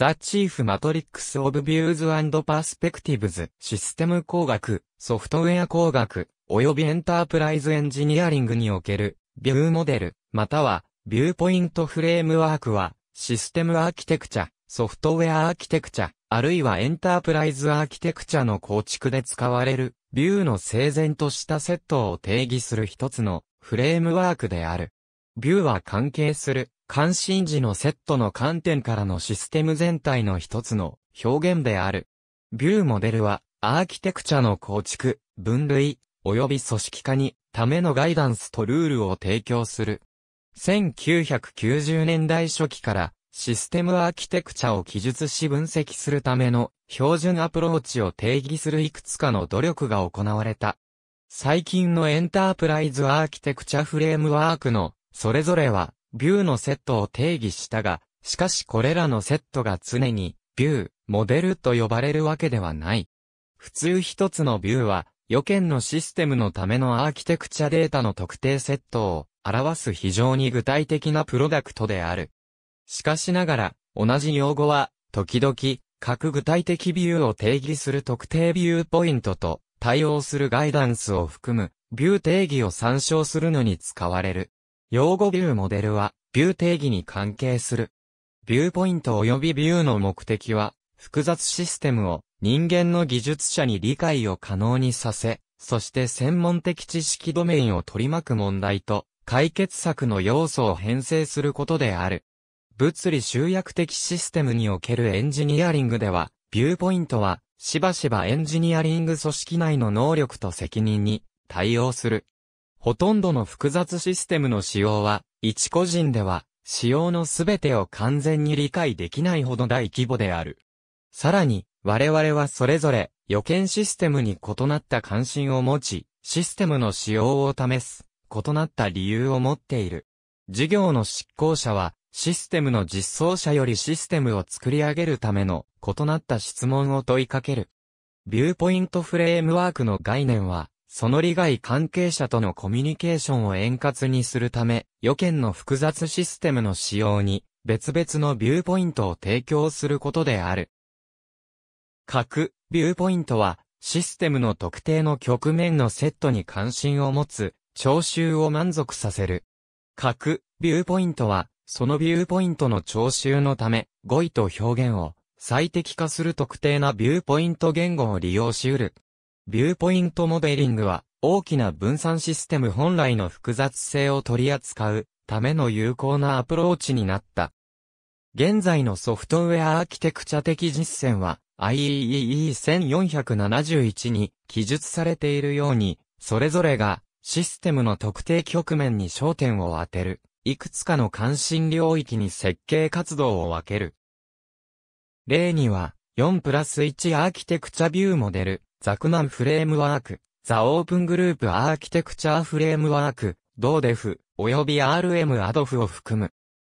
The Chief Matrix of Views and Perspectives システム工学、ソフトウェア工学、及びエンタープライズエンジニアリングにおける、ビューモデル、または、ビューポイントフレームワークは、システムアーキテクチャ、ソフトウェアアーキテクチャ、あるいはエンタープライズアーキテクチャの構築で使われる、ビューの整然としたセットを定義する一つのフレームワークである。ビューは関係する関心時のセットの観点からのシステム全体の一つの表現である。ビューモデルは、アーキテクチャの構築、分類、及び組織化に、ためのガイダンスとルールを提供する。1990年代初期から、システムアーキテクチャを記述し分析するための標準アプローチを定義するいくつかの努力が行われた。最近のエンタープライズアーキテクチャフレームワークのそれぞれはビューのセットを定義したが、しかしこれらのセットが常に、ビュー、モデルと呼ばれるわけではない。普通一つのビューは、予見のシステムのためのアーキテクチャデータの特定セットを表す非常に具体的なプロダクトである。しかしながら、同じ用語は、時々、各具体的ビューを定義する特定ビューポイントと対応するガイダンスを含む、ビュー定義を参照するのに使われる。用語ビューモデルは、ビュー定義に関係する。ビューポイント及びビューの目的は、複雑システムを人間の技術者に理解を可能にさせ、そして専門的知識ドメインを取り巻く問題と解決策の要素を編成することである。物理集約的システムにおけるエンジニアリングでは、ビューポイントはしばしばエンジニアリング組織内の能力と責任に対応するほとんどの複雑システムの仕様は、一個人では、仕様のすべてを完全に理解できないほど大規模である。さらに、我々はそれぞれ、予見システムに異なった関心を持ち、システムの仕様を試す、異なった理由を持っている。事業の執行者は、システムの実装者よりシステムを作り上げるための異なった質問を問いかける。ビューポイントフレームワークの概念は、その利害関係者とのコミュニケーションを円滑にするため、予見の複雑システムの使用に、別々のビューポイントを提供することである。各、ビューポイントは、システムの特定の局面のセットに関心を持つ、聴衆を満足させる。各、ビューポイントは、そのビューポイントの聴衆のため、語彙と表現を最適化する特定なビューポイント言語を利用し得る。ビューポイントモデリングは、大きな分散システム本来の複雑性を取り扱うための有効なアプローチになった。現在のソフトウェアアーキテクチャ的実践は IEEE 1471に記述されているように、それぞれがシステムの特定局面に焦点を当てる、いくつかの関心領域に設計活動を分ける。例には、4プラス1アーキテクチャビューモデル、ザクナンフレームワーク、ザオープングループアーキテクチャーフレームワーク、ドーデフ、及び RM アドフを含む。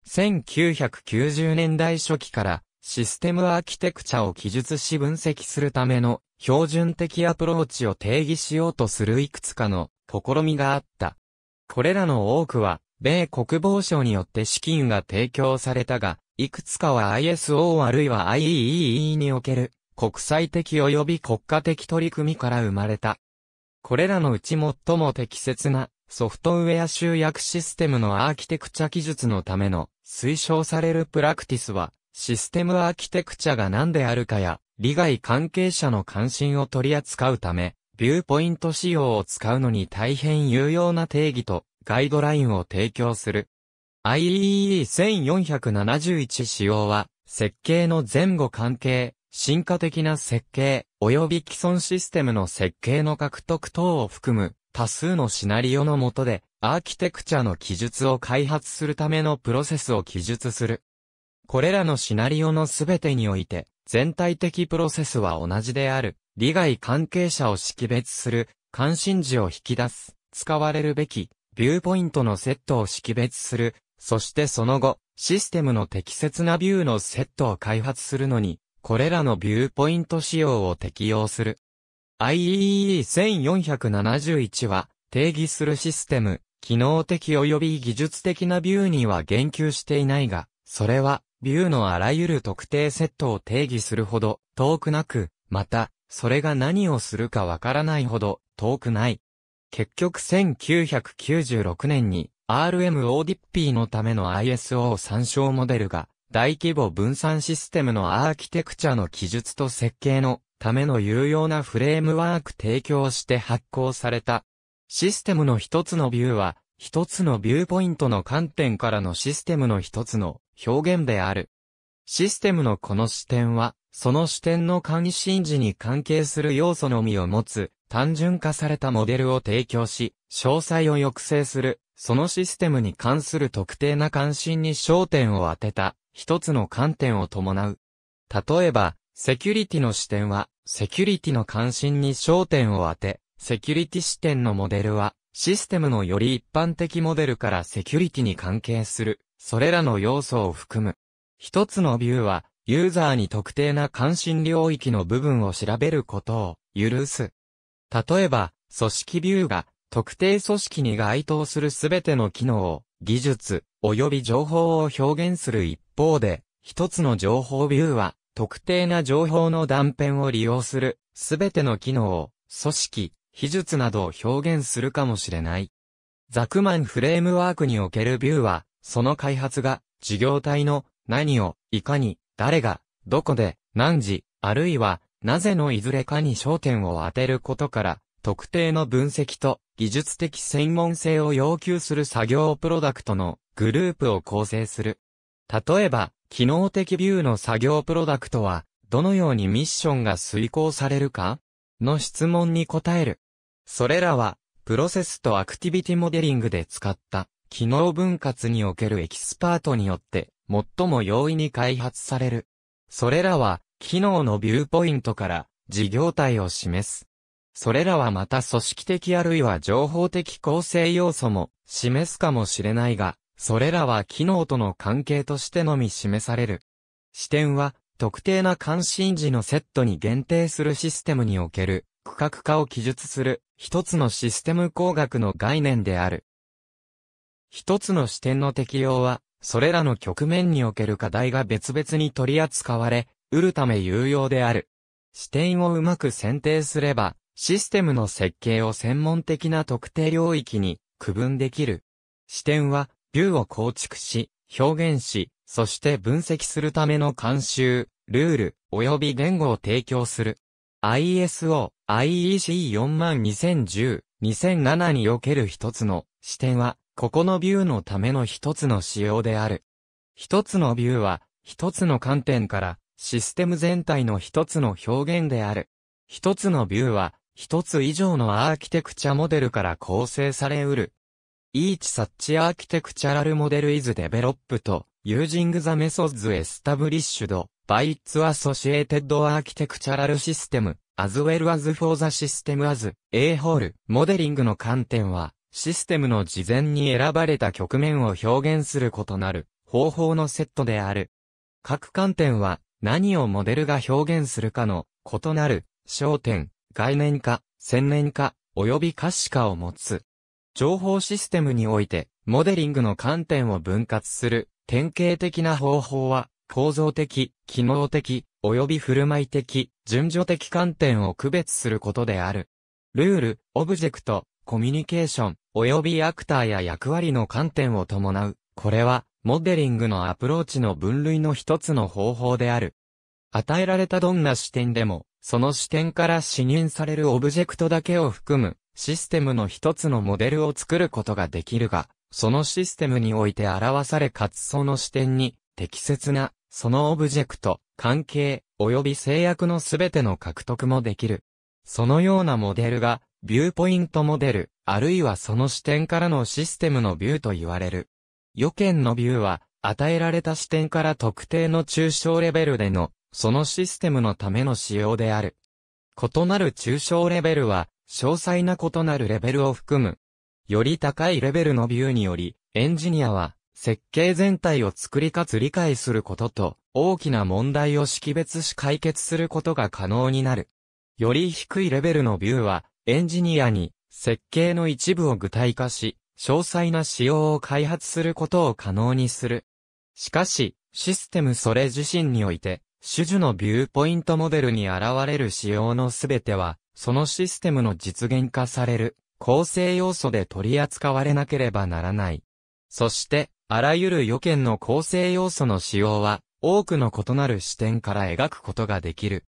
1990年代初期からシステムアーキテクチャを記述し分析するための標準的アプローチを定義しようとするいくつかの試みがあった。これらの多くは米国防省によって資金が提供されたが、いくつかは ISO あるいは IEEE における国際的及び国家的取り組みから生まれた。これらのうち最も適切なソフトウェア集約システムのアーキテクチャ技術のための推奨されるプラクティスはシステムアーキテクチャが何であるかや利害関係者の関心を取り扱うためビューポイント仕様を使うのに大変有用な定義とガイドラインを提供する。IEE 1471仕様は設計の前後関係進化的な設計、及び既存システムの設計の獲得等を含む多数のシナリオの下で、アーキテクチャの記述を開発するためのプロセスを記述する。これらのシナリオのすべてにおいて、全体的プロセスは同じである、利害関係者を識別する、関心事を引き出す、使われるべき、ビューポイントのセットを識別する、そしてその後、システムの適切なビューのセットを開発するのに、これらのビューポイント仕様を適用する。IEEE 1471は、定義するシステム、機能的及び技術的なビューには言及していないが、それは、ビューのあらゆる特定セットを定義するほど、遠くなく、また、それが何をするかわからないほど、遠くない。結局1996年に、RMODP のための ISO 参照モデルが大規模分散システムのアーキテクチャの記述と設計のための有用なフレームワーク提供して発行された。システムの一つのビューは、一つのビューポイントの観点からのシステムの一つの表現である。システムのこの視点は、その視点の関心時に関係する要素のみを持つ、単純化されたモデルを提供し、詳細を抑制する、そのシステムに関する特定な関心に焦点を当てた、一つの観点を伴う。例えば、セキュリティの視点は、セキュリティの関心に焦点を当て、セキュリティ視点のモデルは、システムのより一般的モデルからセキュリティに関係する、それらの要素を含む。一つのビューは、ユーザーに特定な関心領域の部分を調べることを許す。例えば、組織ビューが特定組織に該当するすべての機能を、技術、及び情報を表現する一方で、一つの情報ビューは、特定な情報の断片を利用する、すべての機能を、組織、秘術などを表現するかもしれない。ザクマンフレームワークにおけるビューは、その開発が、事業体の何を、いかに、誰が、どこで、何時、あるいは、なぜのいずれかに焦点を当てることから、特定の分析と技術的専門性を要求する作業プロダクトのグループを構成する。例えば、機能的ビューの作業プロダクトは、どのようにミッションが遂行されるかの質問に答える。それらは、プロセスとアクティビティモデリングで使った、機能分割におけるエキスパートによって、最も容易に開発される。それらは、機能のビューポイントから、事業体を示す。それらはまた組織的あるいは情報的構成要素も示すかもしれないが、それらは機能との関係としてのみ示される。視点は、特定な関心時のセットに限定するシステムにおける、区画化を記述する、一つのシステム工学の概念である。一つの視点の適用は、それらの局面における課題が別々に取り扱われ、得るため有用である。視点をうまく選定すれば、システムの設計を専門的な特定領域に区分できる。視点は、ビューを構築し、表現し、そして分析するための慣習、ルール、及び言語を提供する。ISO、IEC42010、2007における一つの視点は、ここのビューのための一つの仕様である。一つのビューは、一つの観点からシステム全体の一つの表現である。一つのビューは、一つ以上のアーキテクチャモデルから構成されうるイーチサッチアーキテクチャラルモデルイズデベロップと、ユージングザメソッズエスタブリッシュド、バイ e ツアソシエテッドアーキテクチャラルシステム、as well as for the system as, a whole, モデリングの観点は、システムの事前に選ばれた局面を表現する異なる方法のセットである。各観点は何をモデルが表現するかの異なる焦点、概念化、専念化、及び可視化を持つ。情報システムにおいて、モデリングの観点を分割する、典型的な方法は、構造的、機能的、及び振る舞い的、順序的観点を区別することである。ルール、オブジェクト、コミュニケーション、及びアクターや役割の観点を伴う。これは、モデリングのアプローチの分類の一つの方法である。与えられたどんな視点でも、その視点から視認されるオブジェクトだけを含む、システムの一つのモデルを作ることができるが、そのシステムにおいて表されかつその視点に適切な、そのオブジェクト、関係、及び制約のすべての獲得もできる。そのようなモデルが、ビューポイントモデル、あるいはその視点からのシステムのビューと言われる。予見のビューは、与えられた視点から特定の抽象レベルでの、そのシステムのための仕様である。異なる抽象レベルは、詳細な異なるレベルを含む。より高いレベルのビューにより、エンジニアは、設計全体を作りかつ理解することと、大きな問題を識別し解決することが可能になる。より低いレベルのビューは、エンジニアに、設計の一部を具体化し、詳細な仕様を開発することを可能にする。しかし、システムそれ自身において、主樹のビューポイントモデルに現れる仕様のすべては、そのシステムの実現化される構成要素で取り扱われなければならない。そして、あらゆる予見の構成要素の使用は、多くの異なる視点から描くことができる。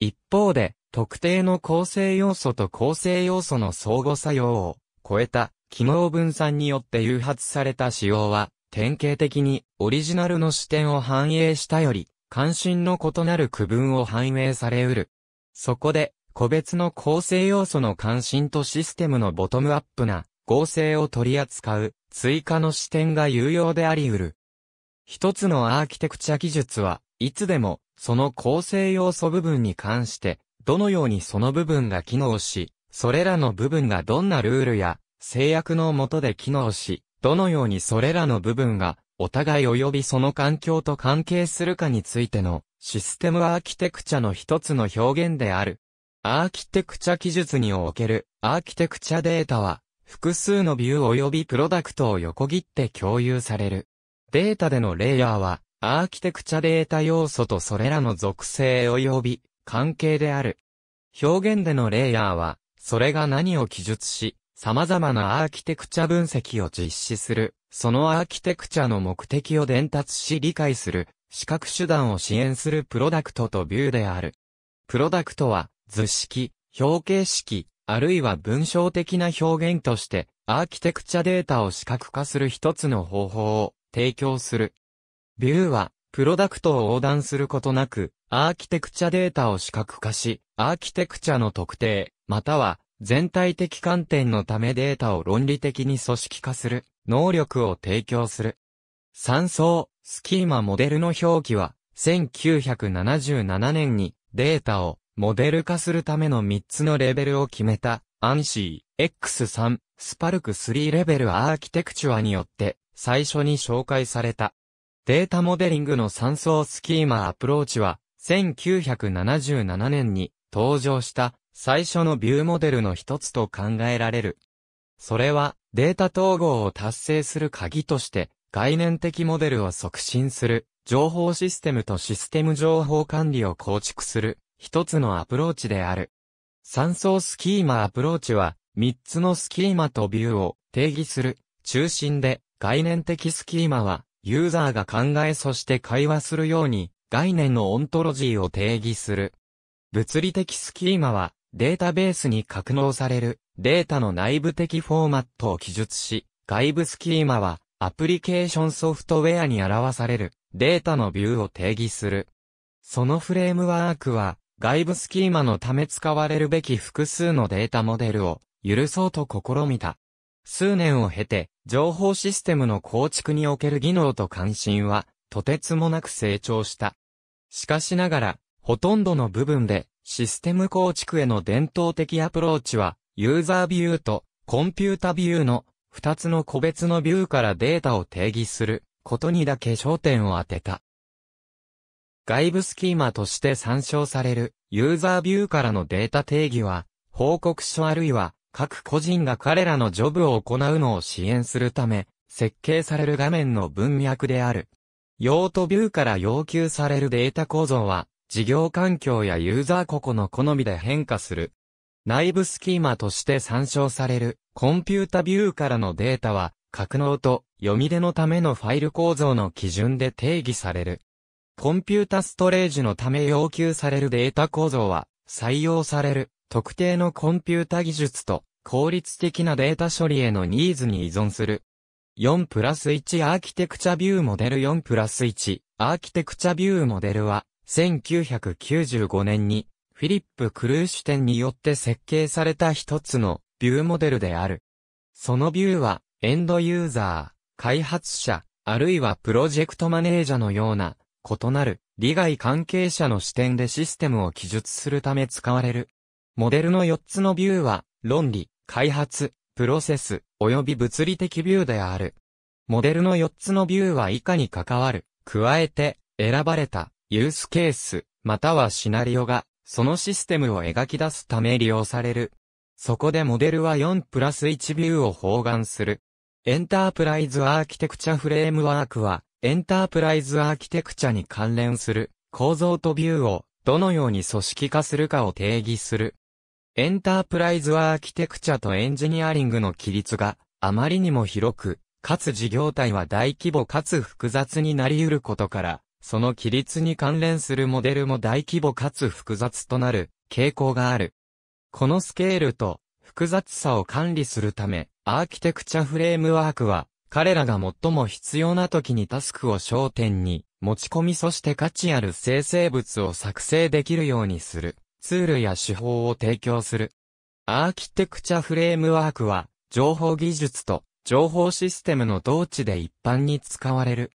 一方で、特定の構成要素と構成要素の相互作用を超えた機能分散によって誘発された仕様は、典型的にオリジナルの視点を反映したより、関心の異なる区分を反映されうる。そこで、個別の構成要素の関心とシステムのボトムアップな合成を取り扱う追加の視点が有用であり得る。一つのアーキテクチャ技術はいつでもその構成要素部分に関してどのようにその部分が機能し、それらの部分がどんなルールや制約のもとで機能し、どのようにそれらの部分がお互い及びその環境と関係するかについてのシステムアーキテクチャの一つの表現である。アーキテクチャ技術におけるアーキテクチャデータは、複数のビュー及びプロダクトを横切って共有される。データでのレイヤーは、アーキテクチャデータ要素とそれらの属性及び関係である。表現でのレイヤーは、それが何を記述し、様々なアーキテクチャ分析を実施する、そのアーキテクチャの目的を伝達し理解する、視覚手段を支援するプロダクトとビューである。プロダクトは、図式、表形式、あるいは文章的な表現として、アーキテクチャデータを視覚化する一つの方法を提供する。ビューは、プロダクトを横断することなく、アーキテクチャデータを視覚化し、アーキテクチャの特定、または全体的観点のためデータを論理的に組織化する、能力を提供する。三層、スキーマモデルの表記は、1977年にデータをモデル化するための3つのレベルを決めた、アンシー、X3、スパルク3レベルアーキテクチュアによって、最初に紹介された。データモデリングの三層スキーマアプローチは、1977年に登場した最初のビューモデルの一つと考えられる。それは、データ統合を達成する鍵として、概念的モデルを促進する、情報システムとシステム情報管理を構築する、一つのアプローチである。三層スキーマアプローチは、三つのスキーマとビューを定義する中心で、概念的スキーマは、ユーザーが考えそして会話するように、概念のオントロジーを定義する。物理的スキーマは、データベースに格納されるデータの内部的フォーマットを記述し、外部スキーマは、アプリケーションソフトウェアに表されるデータのビューを定義する。そのフレームワークは、外部スキーマのため使われるべき複数のデータモデルを許そうと試みた。数年を経て、情報システムの構築における技能と関心は、とてつもなく成長した。しかしながら、ほとんどの部分で、システム構築への伝統的アプローチは、ユーザービューとコンピュータビューの二つの個別のビューからデータを定義することにだけ焦点を当てた。外部スキーマとして参照される、ユーザービューからのデータ定義は、報告書あるいは、各個人が彼らのジョブを行うのを支援するため、設計される画面の文脈である。用途ビューから要求されるデータ構造は、事業環境やユーザー個々の好みで変化する。内部スキーマとして参照される、コンピュータビューからのデータは、格納と読み出のためのファイル構造の基準で定義される。コンピュータストレージのため要求されるデータ構造は、採用される特定のコンピュータ技術と効率的なデータ処理へのニーズに依存する。4プラス1アーキテクチャビューモデル4プラス1アーキテクチャビューモデルは1995年にフィリップ・クルーシュテンによって設計された一つのビューモデルである。そのビューはエンドユーザー、開発者、あるいはプロジェクトマネージャーのような異なる利害関係者の視点でシステムを記述するため使われる。モデルの4つのビューは、論理、開発、プロセス、及び物理的ビューである。モデルの4つのビューは以下に関わる。加えて、選ばれた、ユースケース、またはシナリオが、そのシステムを描き出すため利用される。そこでモデルは4プラス1ビューを包含する。エンタープライズアーキテクチャフレームワークは、エンタープライズアーキテクチャに関連する構造とビューをどのように組織化するかを定義する。エンタープライズアーキテクチャとエンジニアリングの規律があまりにも広く、かつ事業体は大規模かつ複雑になり得ることから、その規律に関連するモデルも大規模かつ複雑となる傾向がある。このスケールと複雑さを管理するため、アーキテクチャフレームワークは彼らが最も必要な時にタスクを焦点に持ち込みそして価値ある生成物を作成できるようにするツールや手法を提供する。アーキテクチャフレームワークは情報技術と情報システムの同値で一般に使われる。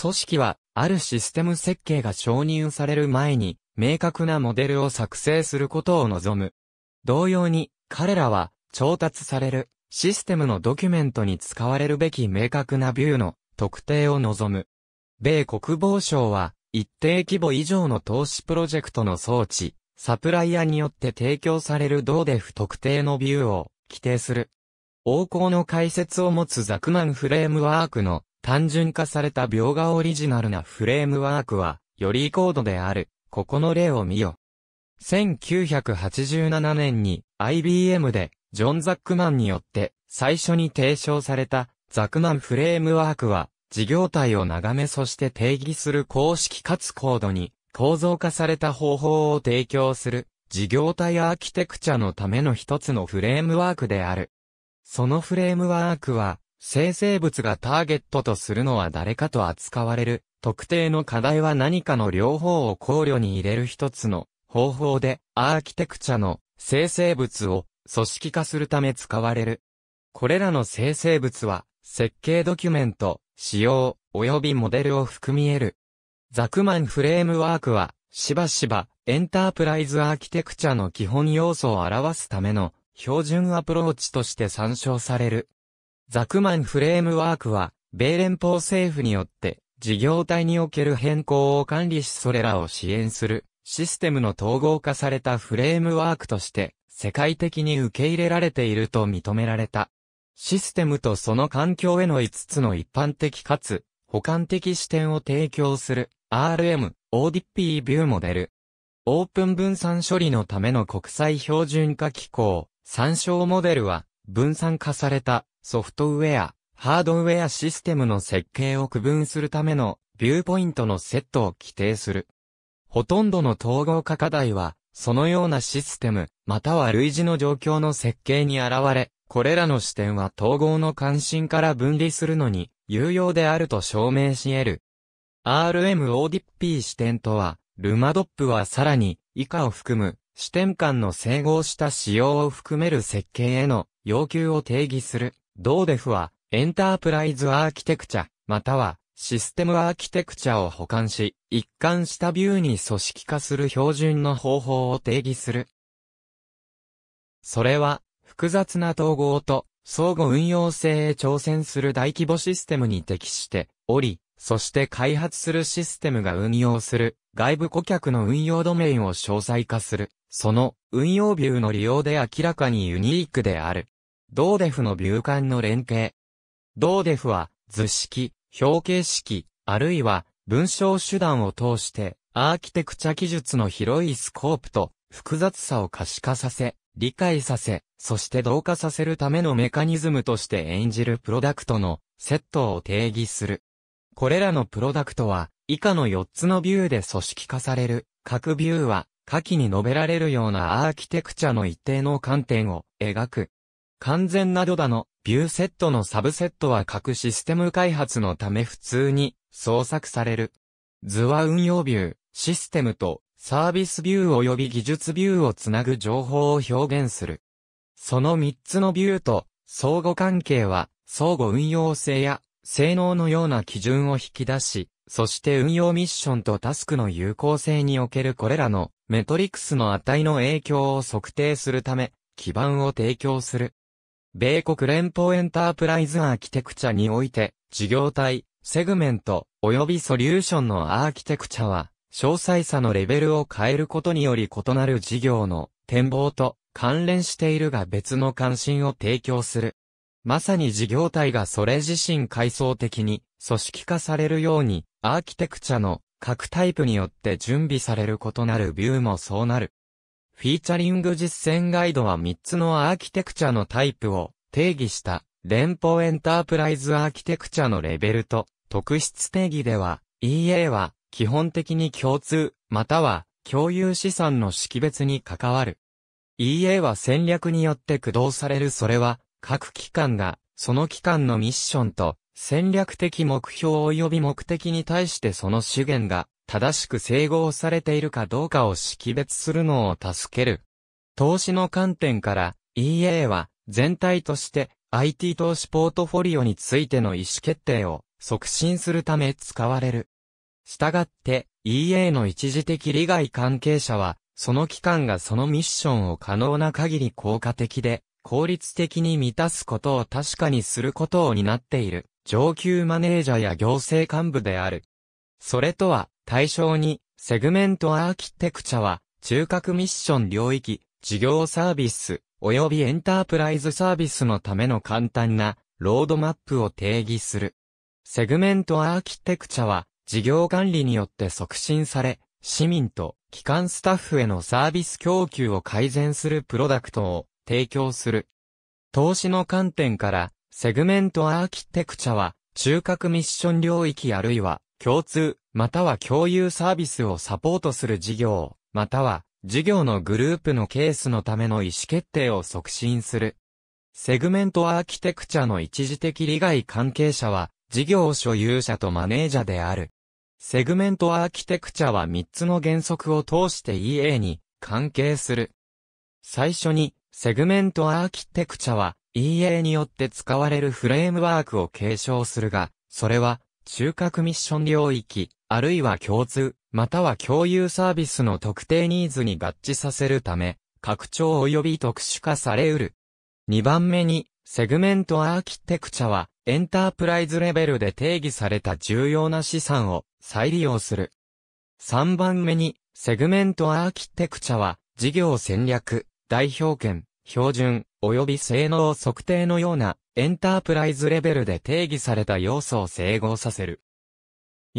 組織はあるシステム設計が承認される前に明確なモデルを作成することを望む。同様に彼らは調達されるシステムのドキュメントに使われるべき明確なビューの特定を望む。米国防省は、一定規模以上の投資プロジェクトの装置、サプライヤーによって提供される同で不特定のビューを規定する。王行の解説を持つザクマンフレームワークの単純化された描画オリジナルなフレームワークは、より高度である。ここの例を見よ。1987年に IBM でジョン・ザックマンによって最初に提唱されたザックマンフレームワークは事業体を眺めそして定義する公式かつ高度に構造化された方法を提供する事業体アーキテクチャのための一つのフレームワークである。そのフレームワークは生成物がターゲットとするのは誰かと扱われる特定の課題は何かの両方を考慮に入れる一つの方法でアーキテクチャの生成物を組織化するため使われる。これらの生成物は、設計ドキュメント、仕様、及びモデルを含み得る。ザクマンフレームワークは、しばしば、エンタープライズアーキテクチャの基本要素を表すための、標準アプローチとして参照される。ザクマンフレームワークは、米連邦政府によって、事業体における変更を管理しそれらを支援する、システムの統合化されたフレームワークとして、世界的に受け入れられていると認められた。システムとその環境への5つの一般的かつ、補完的視点を提供する RM、ODP ビューモデル。オープン分散処理のための国際標準化機構、参照モデルは、分散化されたソフトウェア、ハードウェアシステムの設計を区分するためのビューポイントのセットを規定する。ほとんどの統合化課題はそのようなシステム、または類似の状況の設計に現れ、これらの視点は統合の関心から分離するのに、有用であると証明し得る。RMODP 視点とは、ルマドップはさらに、以下を含む、視点間の整合した仕様を含める設計への要求を定義する。ーデフは、エンタープライズアーキテクチャ、または、システムアーキテクチャを補完し、一貫したビューに組織化する標準の方法を定義する。それは、複雑な統合と相互運用性へ挑戦する大規模システムに適しており、そして開発するシステムが運用する外部顧客の運用ドメインを詳細化する。その運用ビューの利用で明らかにユニークである。ドーデフのビュー間の連携。ドーデフは図式、表形式、あるいは文章手段を通して、アーキテクチャ技術の広いスコープと複雑さを可視化させ、理解させ、そして同化させるためのメカニズムとして演じるプロダクトのセットを定義する。これらのプロダクトは、以下の4つのビューで組織化される。各ビューは、下記に述べられるようなアーキテクチャの一定の観点を描く。完全なドダの、ビューセットのサブセットは各システム開発のため普通に創作される。図は運用ビュー、システムとサービスビュー及び技術ビューをつなぐ情報を表現する。その3つのビューと相互関係は相互運用性や性能のような基準を引き出し、そして運用ミッションとタスクの有効性におけるこれらのメトリクスの値の影響を測定するため、基盤を提供する。米国連邦エンタープライズアーキテクチャにおいて、事業体、セグメント、及びソリューションのアーキテクチャは、詳細さのレベルを変えることにより異なる事業の展望と関連しているが別の関心を提供する。まさに事業体がそれ自身階層的に組織化されるように、アーキテクチャの各タイプによって準備される異なるビューもそうなる。フィーチャリング実践ガイドは3つのアーキテクチャのタイプを定義した連邦エンタープライズアーキテクチャのレベルと特質定義では EA は基本的に共通または共有資産の識別に関わる。EA は戦略によって駆動されるそれは各機関がその機関のミッションと戦略的目標及び目的に対してその資源が正しく整合されているかどうかを識別するのを助ける。投資の観点から EA は全体として IT 投資ポートフォリオについての意思決定を促進するため使われる。したがって EA の一時的利害関係者は、その機関がそのミッションを可能な限り効果的で、効率的に満たすことを確かにすることを担っている、上級マネージャーや行政幹部である。それとは、対象に、セグメントアーキテクチャは、中核ミッション領域、事業サービス、及びエンタープライズサービスのための簡単な、ロードマップを定義する。セグメントアーキテクチャは、事業管理によって促進され、市民と機関スタッフへのサービス供給を改善するプロダクトを提供する。投資の観点から、セグメントアーキテクチャは、中核ミッション領域あるいは共通または共有サービスをサポートする事業、または事業のグループのケースのための意思決定を促進する。セグメントアーキテクチャの一時的利害関係者は、事業所有者とマネージャーである。セグメントアーキテクチャは3つの原則を通して EA に関係する。最初に、セグメントアーキテクチャは EA によって使われるフレームワークを継承するが、それは中核ミッション領域、あるいは共通、または共有サービスの特定ニーズに合致させるため、拡張及び特殊化されうる。2番目に、セグメントアーキテクチャは、エンタープライズレベルで定義された重要な資産を再利用する。3番目に、セグメントアーキテクチャは、事業戦略、代表権、標準、及び性能測定のような、エンタープライズレベルで定義された要素を整合させる。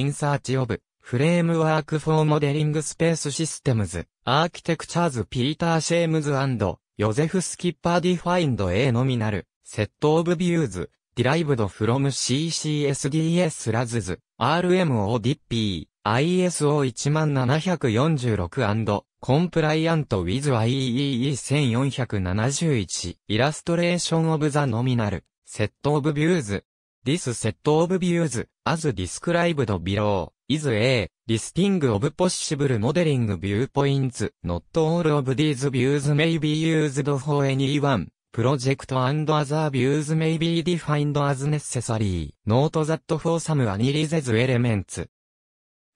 in search of Framework for Modeling Space Systems Architectures Peter Shames and Joseph Skipper Defined A Nominal Set of Views Derived from CCSDS RASS RMODP ISO 1746 and Compliant with IEEE 1471 Illustration of the Nominal Set of Views this set of views, as described below, is a listing of possible modeling viewpoints, not all of these views may be used for any one. Project and other views may be defined as necessary. Note that for some analysis elements.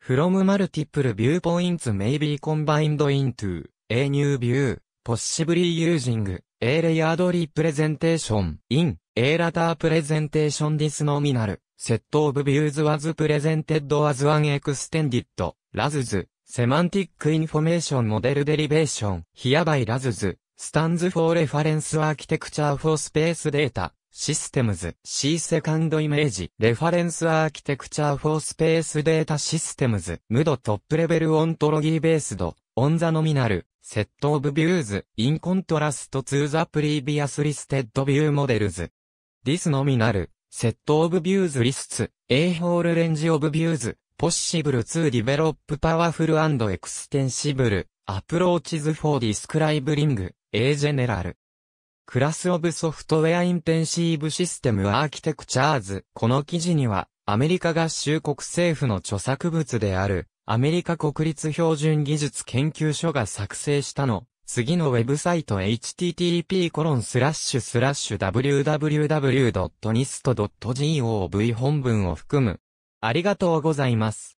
From multiple viewpoints may be combined into a new view, possibly using a layered representation in A later presentation this nominal, set of views was presented as an extended, r a s z semantic information model derivation, hereby r a s z stands for reference architecture for space data, systems, C second image, reference architecture for space data systems, MUD top level ontology based, on the nominal, set of views, in contrast to the previous listed view models. this のみなる、set of views lists, a whole range of views, possible to develop powerful and extensible approaches for describing a general class of software intensive system architectures この記事には、アメリカ合衆国政府の著作物である、アメリカ国立標準技術研究所が作成したの、次のウェブサイト http://www.nist.gov 本文を含む。ありがとうございます。